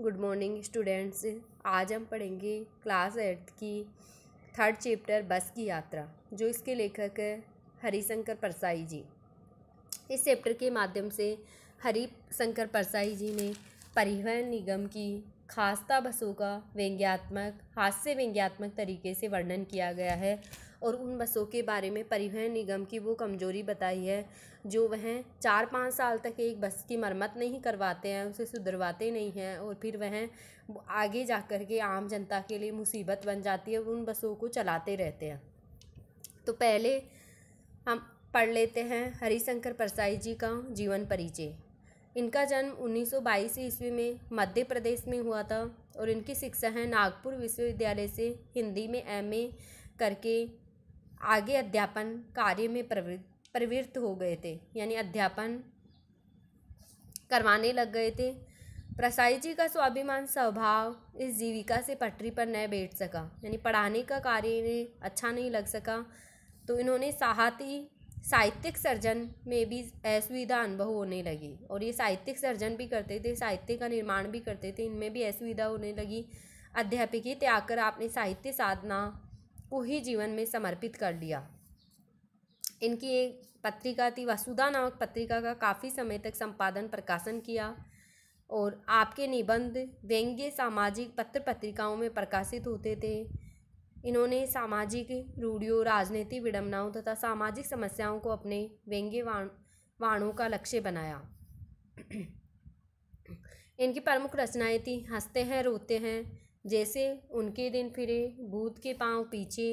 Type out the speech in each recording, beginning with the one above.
good morning students आज हम पढ़ेंगे क्लास एट्थ की थर्ड चैप्टर बस की यात्रा जो इसके लेखक है हरिशंकर परसाई जी इस चैप्टर के माध्यम से हरी शंकर परसाई जी ने परिवहन निगम की खास्ता बसों का व्यंग्यात्मक हास्य व्यंग्यात्मक तरीके से वर्णन किया गया है और उन बसों के बारे में परिवहन निगम की वो कमज़ोरी बताई है जो वह चार पाँच साल तक एक बस की मरम्मत नहीं करवाते हैं उसे सुधरवाते नहीं हैं और फिर वह आगे जा कर के आम जनता के लिए मुसीबत बन जाती है और उन बसों को चलाते रहते हैं तो पहले हम पढ़ लेते हैं हरिशंकर परसाई जी का जीवन परिचय इनका जन्म 1922 ईस्वी में मध्य प्रदेश में हुआ था और इनकी शिक्षा है नागपुर विश्वविद्यालय से हिंदी में एमए करके आगे अध्यापन कार्य में प्रवृत्त प्रवृत्त हो गए थे यानी अध्यापन करवाने लग गए थे प्रसाई जी का स्वाभिमान स्वभाव इस जीविका से पटरी पर न बैठ सका यानी पढ़ाने का कार्य इन्हें अच्छा नहीं लग सका तो इन्होंने साहती साहित्यिक सर्जन में भी असुविधा अनुभव होने लगी और ये साहित्यिक सर्जन भी करते थे साहित्य का निर्माण भी करते थे इनमें भी असुविधा होने लगी अध्यापिकी त्याग कर आपने साहित्य साधना को ही जीवन में समर्पित कर दिया इनकी एक पत्रिका थी वसुधा नामक पत्रिका का काफ़ी समय तक संपादन प्रकाशन किया और आपके निबंध व्यंग्य सामाजिक पत्र पत्रिकाओं में प्रकाशित होते थे इन्होंने सामाजिक रूढ़ियों राजनीतिक विडम्बनाओं तथा सामाजिक समस्याओं को अपने व्यंग्य वाण वाणों का लक्ष्य बनाया इनकी प्रमुख रचनाएं थी हंसते हैं रोते हैं जैसे उनके दिन फिरे भूत के पांव पीछे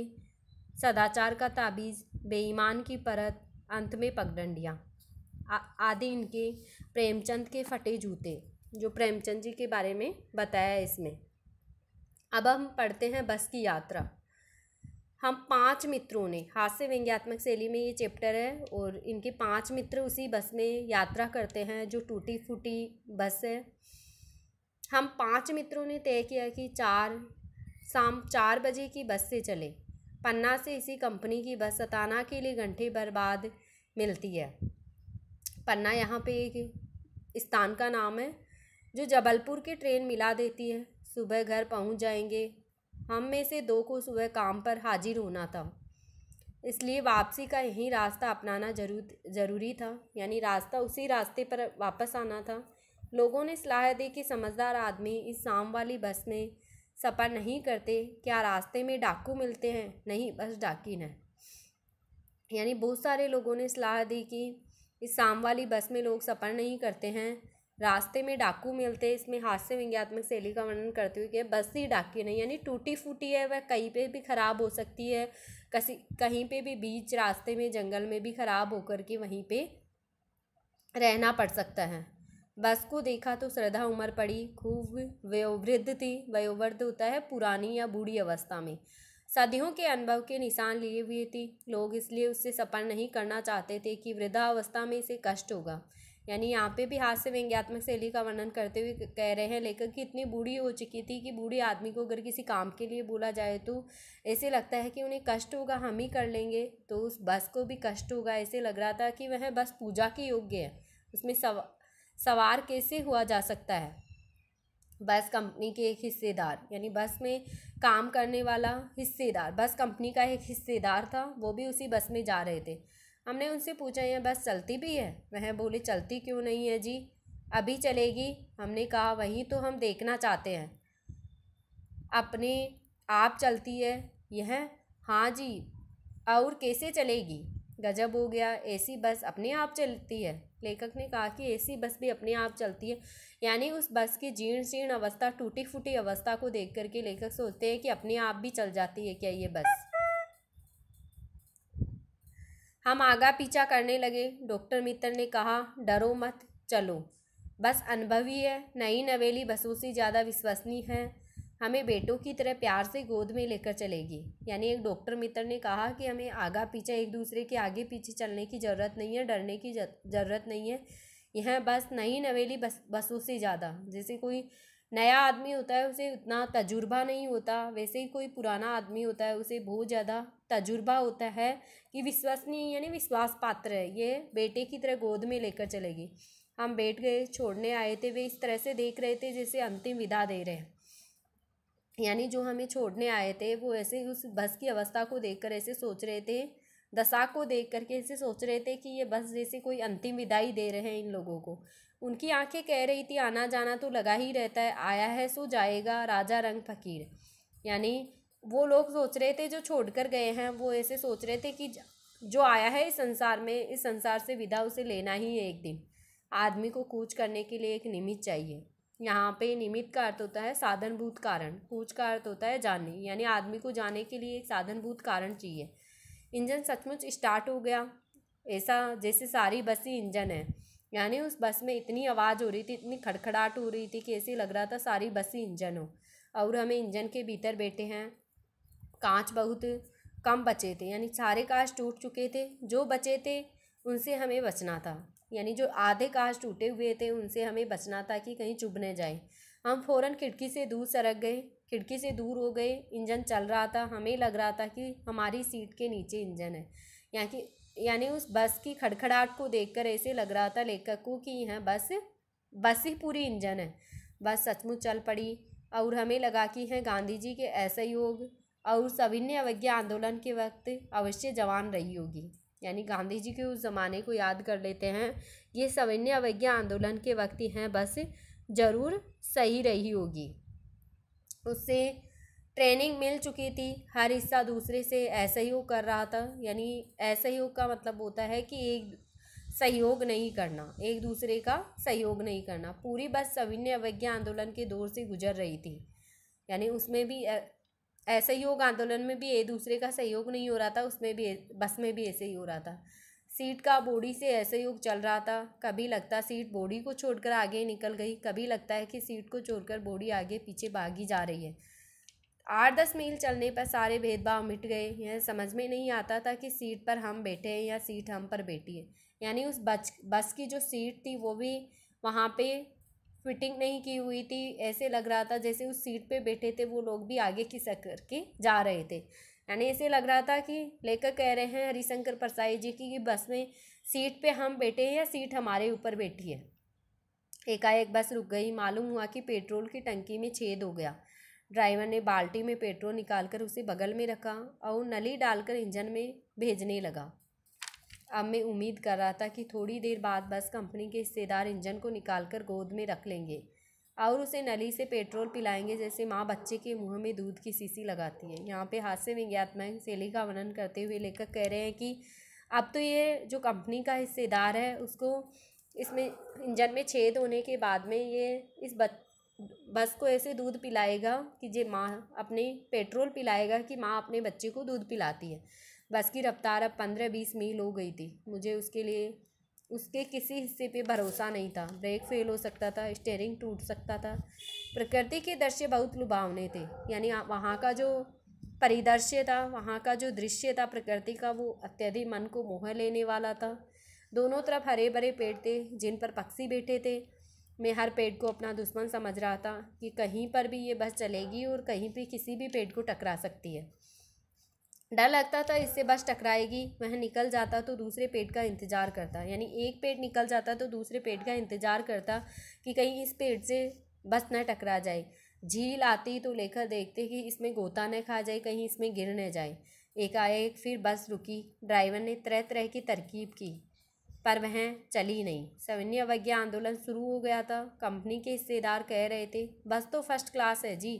सदाचार का ताबीज़ बेईमान की परत अंत में पगडंडियाँ आदि इनके प्रेमचंद के फटे जूते जो प्रेमचंद जी के बारे में बताया है इसमें अब हम पढ़ते हैं बस की यात्रा हम पांच मित्रों ने हास्य व्यंग्यात्मक शैली में ये चैप्टर है और इनके पांच मित्र उसी बस में यात्रा करते हैं जो टूटी फूटी बस है हम पांच मित्रों ने तय किया कि चार शाम चार बजे की बस से चले पन्ना से इसी कंपनी की बस सताना के लिए घंटे भर बाद मिलती है पन्ना यहाँ पे एक स्थान का नाम है जो जबलपुर की ट्रेन मिला देती है सुबह घर पहुँच जाएंगे हम में से दो को सुबह काम पर हाजिर होना था इसलिए वापसी का यही रास्ता अपनाना जरूर ज़रूरी था यानी रास्ता उसी रास्ते पर वापस आना था लोगों ने सलाह दी कि समझदार आदमी इस शाम वाली बस में सफ़र नहीं करते क्या रास्ते में डाकू मिलते हैं नहीं बस डाकिन है यानी बहुत सारे लोगों ने सलाह दी कि इस शाम वाली बस में लोग सफ़र नहीं करते हैं रास्ते में डाकू मिलते इसमें हास्य व्यंग्यात्मक शैली का वर्णन करते हुए कि बस ही डाकिन है यानी टूटी फूटी है वह कहीं पर भी ख़राब हो सकती है कसी कहीं पर भी बीच रास्ते में जंगल में भी ख़राब होकर के वहीं पर रहना पड़ सकता है बस को देखा तो श्रद्धा उम्र पड़ी खूब वयोवृद्ध थी वयोवृद्ध होता है पुरानी या बूढ़ी अवस्था में सदियों के अनुभव के निशान लिए हुए थी लोग इसलिए उससे सफल नहीं करना चाहते थे कि वृद्धावस्था में इसे कष्ट होगा यानी यहाँ पे भी हास्य व्यंग्यात्मक शैली का वर्णन करते हुए कह रहे हैं लेखक कि इतनी बूढ़ी हो चुकी थी कि बूढ़ी आदमी को अगर किसी काम के लिए बोला जाए तो ऐसे लगता है कि उन्हें कष्ट होगा हम ही कर लेंगे तो उस बस को भी कष्ट होगा ऐसे लग रहा था कि वह बस पूजा के योग्य है उसमें सवा सवार कैसे हुआ जा सकता है बस कंपनी के एक हिस्सेदार यानी बस में काम करने वाला हिस्सेदार बस कंपनी का एक हिस्सेदार था वो भी उसी बस में जा रहे थे हमने उनसे पूछा यह बस चलती भी है वह बोले चलती क्यों नहीं है जी अभी चलेगी हमने कहा वहीं तो हम देखना चाहते हैं अपने आप चलती है यह हाँ जी और कैसे चलेगी गजब हो गया ऐसी बस अपने आप चलती है लेखक ने कहा कि ऐसी बस भी अपने आप चलती है यानी उस बस की जीर्ण शीर्ण अवस्था टूटी फूटी अवस्था को देख करके लेखक सोचते हैं कि अपने आप भी चल जाती है क्या ये बस हम आगा पीछा करने लगे डॉक्टर मित्र ने कहा डरो मत चलो बस अनुभवी है नई नवेली बसों से ज़्यादा विश्वसनीय है हमें बेटों की तरह प्यार से गोद में लेकर चलेगी यानी एक डॉक्टर मित्र ने कहा कि हमें आगा पीछा एक दूसरे के आगे पीछे चलने की ज़रूरत नहीं है डरने की ज़रूरत नहीं है यह बस नई नवेली बस बसों से ज़्यादा जैसे कोई नया आदमी होता है उसे उतना तजुर्बा नहीं होता वैसे ही कोई पुराना आदमी होता है उसे बहुत ज़्यादा तजुर्बा होता है कि विश्वसनीय यानी विश्वास पात्र है ये बेटे की तरह गोद में लेकर चलेगी हम बैठ गए छोड़ने आए थे वे इस तरह से देख रहे थे जैसे अंतिम विदा दे रहे हैं यानी जो हमें छोड़ने आए थे वो ऐसे उस बस की अवस्था को देखकर ऐसे सोच रहे थे दशा को देख करके ऐसे सोच रहे थे कि ये बस जैसे कोई अंतिम विदाई दे रहे हैं इन लोगों को उनकी आंखें कह रही थी आना जाना तो लगा ही रहता है आया है सो जाएगा राजा रंग फकीर यानी वो लोग सोच रहे थे जो छोड़ कर गए हैं वो ऐसे सोच रहे थे कि जो आया है इस संसार में इस संसार से विदा उसे लेना ही है एक दिन आदमी को कूच करने के लिए एक निमित चाहिए यहाँ पे निमित्त का अर्थ होता है साधनभूत कारण कूच का अर्थ होता है जाने यानी आदमी को जाने के लिए एक साधनभूत कारण चाहिए इंजन सचमुच स्टार्ट हो गया ऐसा जैसे सारी बस ही इंजन है यानी उस बस में इतनी आवाज़ हो रही थी इतनी खड़खड़ाहट हो रही थी कि ऐसे लग रहा था सारी बस ही इंजन हो और हमें इंजन के भीतर बैठे हैं कांच बहुत कम बचे थे यानी सारे कांच टूट चुके थे जो बचे थे उनसे हमें बचना था यानी जो आधे कांच टूटे हुए थे उनसे हमें बचना था कि कहीं चुभ न जाए हम फ़ौरन खिड़की से दूर सरक गए खिड़की से दूर हो गए इंजन चल रहा था हमें लग रहा था कि हमारी सीट के नीचे इंजन है यहाँ की यानी उस बस की खड़खड़ाहट को देखकर ऐसे लग रहा था लेखक को कि यह बस बस ही पूरी इंजन है बस सचमुच चल पड़ी और हमें लगा कि है गांधी जी के योग और सविन्य अवज्ञा आंदोलन के वक्त अवश्य जवान रही होगी यानी गांधी जी के उस ज़माने को याद कर लेते हैं ये सविन्य अवज्ञा आंदोलन के वक्त ही हैं बस ज़रूर सही रही होगी उससे ट्रेनिंग मिल चुकी थी हर हिस्सा दूसरे से असहयोग कर रहा था यानी असहयोग का मतलब होता है कि एक सहयोग नहीं करना एक दूसरे का सहयोग नहीं करना पूरी बस सविन्य अवज्ञा आंदोलन के दौर से गुजर रही थी यानी उसमें भी असहयोग आंदोलन में भी एक दूसरे का सहयोग नहीं हो रहा था उसमें भी बस में भी ऐसे ही हो रहा था सीट का बॉडी से ऐसे योग चल रहा था कभी लगता सीट बॉडी को छोड़कर आगे निकल गई कभी लगता है कि सीट को छोड़कर बॉडी आगे पीछे भागी जा रही है आठ दस मील चलने पर सारे भेदभाव मिट गए यह समझ में नहीं आता था कि सीट पर हम बैठे हैं या सीट हम पर बैठी है यानी उस बच बस की जो सीट थी वो भी वहाँ पे फिटिंग नहीं की हुई थी ऐसे लग रहा था जैसे उस सीट पे बैठे थे वो लोग भी आगे खिसक करके जा रहे थे यानी ऐसे लग रहा था कि लेकर कह रहे हैं हरिशंकर परसाई जी की कि बस में सीट पे हम बैठे हैं या सीट हमारे ऊपर बैठी है एकाएक बस रुक गई मालूम हुआ कि पेट्रोल की टंकी में छेद हो गया ड्राइवर ने बाल्टी में पेट्रोल निकाल उसे बगल में रखा और नली डालकर इंजन में भेजने लगा अब मैं उम्मीद कर रहा था कि थोड़ी देर बाद बस कंपनी के हिस्सेदार इंजन को निकालकर गोद में रख लेंगे और उसे नली से पेट्रोल पिलाएंगे जैसे माँ बच्चे के मुंह में दूध की सीसी लगाती है यहाँ पे हास्य व्यंग्यात्मक शैली का वर्णन करते हुए लेखक कह रहे हैं कि अब तो ये जो कंपनी का हिस्सेदार है उसको इसमें इंजन में छेद होने के बाद में ये इस बच बस को ऐसे दूध पिलाएगा कि जे माँ अपने पेट्रोल पिलाएगा कि माँ अपने बच्चे को दूध पिलाती है बस की रफ़्तार अब पंद्रह बीस मील हो गई थी मुझे उसके लिए उसके किसी हिस्से पे भरोसा नहीं था ब्रेक फेल हो सकता था स्टेयरिंग टूट सकता था प्रकृति के दृश्य बहुत लुभावने थे यानी वहाँ का जो परिदृश्य था वहाँ का जो दृश्य था प्रकृति का वो अत्यधिक मन को मोह लेने वाला था दोनों तरफ हरे भरे पेड़ थे जिन पर पक्षी बैठे थे मैं हर पेड़ को अपना दुश्मन समझ रहा था कि कहीं पर भी ये बस चलेगी और कहीं भी किसी भी पेड़ को टकरा सकती है डर लगता था इससे बस टकराएगी वह निकल जाता तो दूसरे पेट का इंतज़ार करता यानी एक पेट निकल जाता तो दूसरे पेट का इंतज़ार करता कि कहीं इस पेट से बस न टकरा जाए झील आती तो लेकर देखते कि इसमें गोता न खा जाए कहीं इसमें गिर न जाए एकाएक फिर बस रुकी ड्राइवर ने तरह तरह की तरकीब की पर वह चली नहीं सविन्य अवज्ञा आंदोलन शुरू हो गया था कंपनी के हिस्सेदार कह रहे थे बस तो फर्स्ट क्लास है जी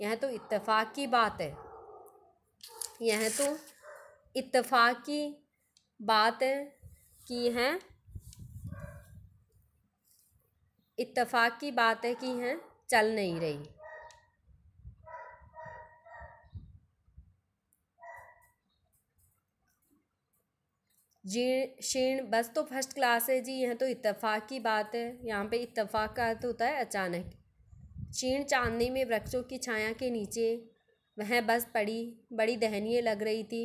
यह तो इत्तेफाक की बात है यह तो इतफाक़ की बात है की हैं इतफाक की बात है कि हैं चल नहीं रही जीर्ण शीर्ण बस तो फर्स्ट क्लास है जी यह तो इतफाक की बात है यहाँ पे इतफाक का अर्थ होता है अचानक शीण चांदनी में वृक्षों की छाया के नीचे वह बस पड़ी बड़ी दहनीय लग रही थी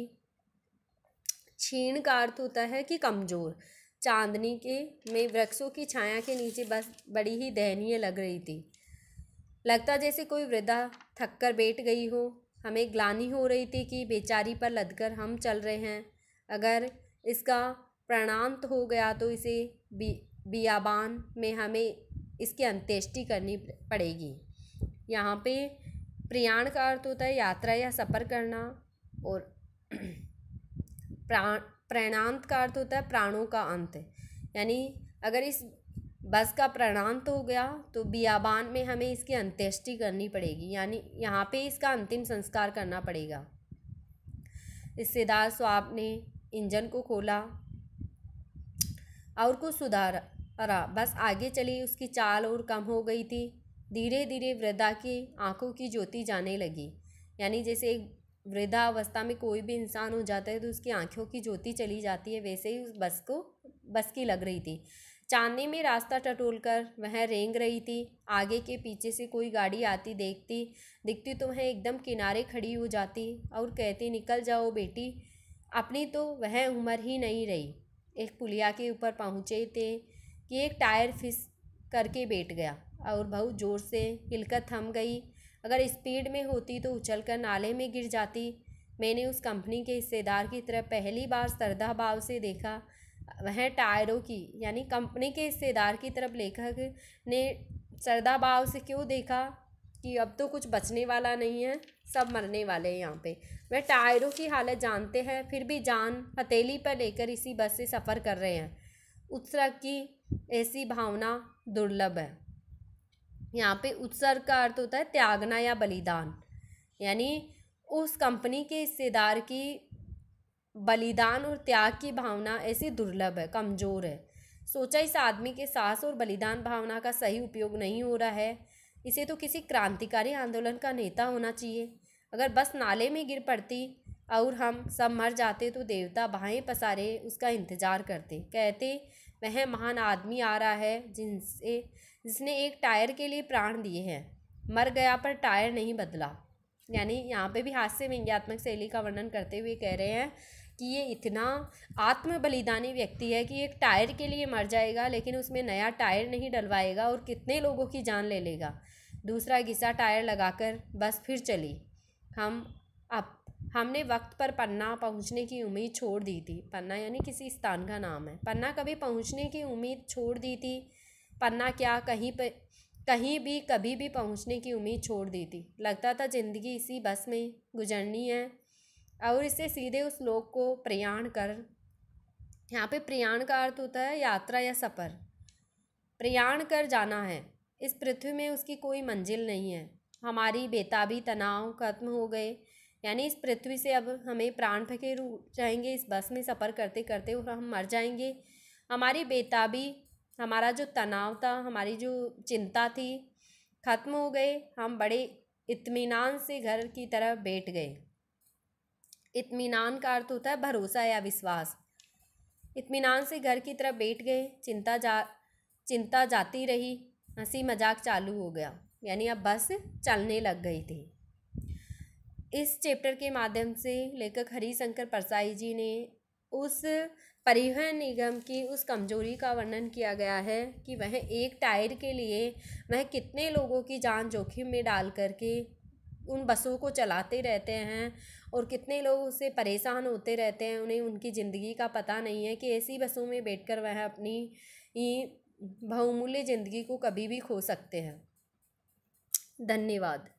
छीण का अर्थ तो होता है कि कमज़ोर चांदनी के में वृक्षों की छाया के नीचे बस बड़ी ही दहनीय लग रही थी लगता जैसे कोई वृद्धा थक कर बैठ गई हो हमें ग्लानी हो रही थी कि बेचारी पर लदकर हम चल रहे हैं अगर इसका प्रणांत हो गया तो इसे बी बियाबान में हमें इसकी अंत्येष्टि करनी पड़ेगी यहाँ पे प्रयाण का अर्थ होता है यात्रा या सफ़र करना और प्राण प्रणांत का अर्थ होता है प्राणों का अंत यानी अगर इस बस का प्रणांत हो गया तो बियाबान में हमें इसकी अंत्येष्टि करनी पड़ेगी यानी यहाँ पे इसका अंतिम संस्कार करना पड़ेगा रिश्तेदार स्वाब ने इंजन को खोला और कुछ सुधारा बस आगे चली उसकी चाल और कम हो गई थी धीरे धीरे वृद्धा की आंखों की ज्योति जाने लगी यानी जैसे एक वृद्धा अवस्था में कोई भी इंसान हो जाता है तो उसकी आंखों की ज्योति चली जाती है वैसे ही उस बस को बस की लग रही थी चांदनी में रास्ता टटोल कर वह रेंग रही थी आगे के पीछे से कोई गाड़ी आती देखती दिखती तो वह एकदम किनारे खड़ी हो जाती और कहती निकल जाओ बेटी अपनी तो वह उम्र ही नहीं रही एक पुलिया के ऊपर पहुँचे थे कि एक टायर फिस करके बैठ गया और बहुत ज़ोर से हिलकर थम गई अगर स्पीड में होती तो उछलकर नाले में गिर जाती मैंने उस कंपनी के हिस्सेदार की तरफ पहली बार श्रद्धा भाव से देखा वह टायरों की यानी कंपनी के हिस्सेदार की तरफ लेखक ने श्रद्धा भाव से क्यों देखा कि अब तो कुछ बचने वाला नहीं है सब मरने वाले हैं यहाँ पे वह टायरों की हालत जानते हैं फिर भी जान हथेली पर लेकर इसी बस से सफ़र कर रहे हैं उत्सव की ऐसी भावना दुर्लभ है यहाँ पे उत्सर्ग का अर्थ होता है त्यागना या बलिदान यानी उस कंपनी के हिस्सेदार की बलिदान और त्याग की भावना ऐसी दुर्लभ है कमज़ोर है सोचा इस आदमी के साहस और बलिदान भावना का सही उपयोग नहीं हो रहा है इसे तो किसी क्रांतिकारी आंदोलन का नेता होना चाहिए अगर बस नाले में गिर पड़ती और हम सब मर जाते तो देवता बाहें पसारे उसका इंतज़ार करते कहते वह महान आदमी आ रहा है जिनसे जिसने एक टायर के लिए प्राण दिए हैं मर गया पर टायर नहीं बदला यानी यहाँ पे भी हास्य व्यंग्यात्मक शैली का वर्णन करते हुए कह रहे हैं कि ये इतना आत्म बलिदानी व्यक्ति है कि एक टायर के लिए मर जाएगा लेकिन उसमें नया टायर नहीं डलवाएगा और कितने लोगों की जान ले लेगा दूसरा घिसा टायर लगाकर बस फिर चली हम अब हमने वक्त पर पन्ना पहुंचने की उम्मीद छोड़ दी थी पन्ना यानी किसी स्थान का नाम है पन्ना कभी पहुंचने की उम्मीद छोड़ दी थी पन्ना क्या कहीं पर कहीं भी कभी भी पहुंचने की उम्मीद छोड़ दी थी लगता था ज़िंदगी इसी बस में गुजरनी है और इससे सीधे उस लोग को प्रयाण कर यहाँ पे प्रयाण का अर्थ होता है यात्रा या सफ़र प्रयाण कर जाना है इस पृथ्वी में उसकी कोई मंजिल नहीं है हमारी बेताबी तनाव खत्म हो गए यानी इस पृथ्वी से अब हमें प्राण फके रूप जाएंगे इस बस में सफ़र करते करते हम मर जाएंगे हमारी बेताबी हमारा जो तनाव था हमारी जो चिंता थी ख़त्म हो गए हम बड़े इत्मीनान से घर की तरफ बैठ गए इत्मीनान का अर्थ होता है भरोसा या विश्वास इत्मीनान से घर की तरफ बैठ गए चिंता जा चिंता जाती रही हंसी मजाक चालू हो गया यानी अब बस चलने लग गई थी इस चैप्टर के माध्यम से लेखक हरिशंकर परसाई जी ने उस परिवहन निगम की उस कमजोरी का वर्णन किया गया है कि वह एक टायर के लिए वह कितने लोगों की जान जोखिम में डाल करके उन बसों को चलाते रहते हैं और कितने लोग उससे परेशान होते रहते हैं उन्हें उनकी ज़िंदगी का पता नहीं है कि ऐसी बसों में बैठकर वह अपनी बहुमूल्य ज़िंदगी को कभी भी खो सकते हैं धन्यवाद